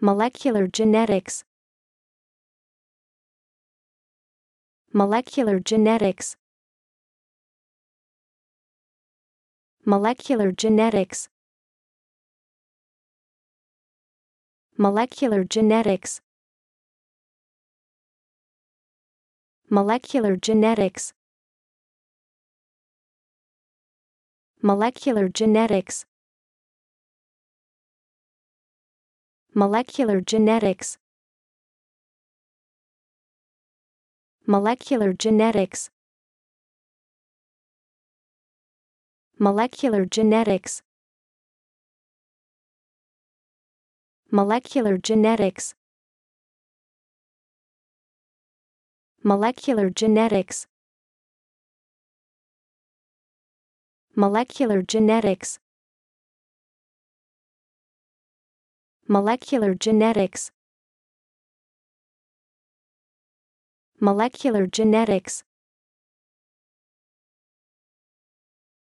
Molecular genetics Molecular genetics Molecular genetics Molecular genetics Molecular genetics Molecular genetics Molecular genetics Molecular genetics Molecular genetics Molecular genetics Molecular genetics Molecular genetics Molecular genetics Molecular genetics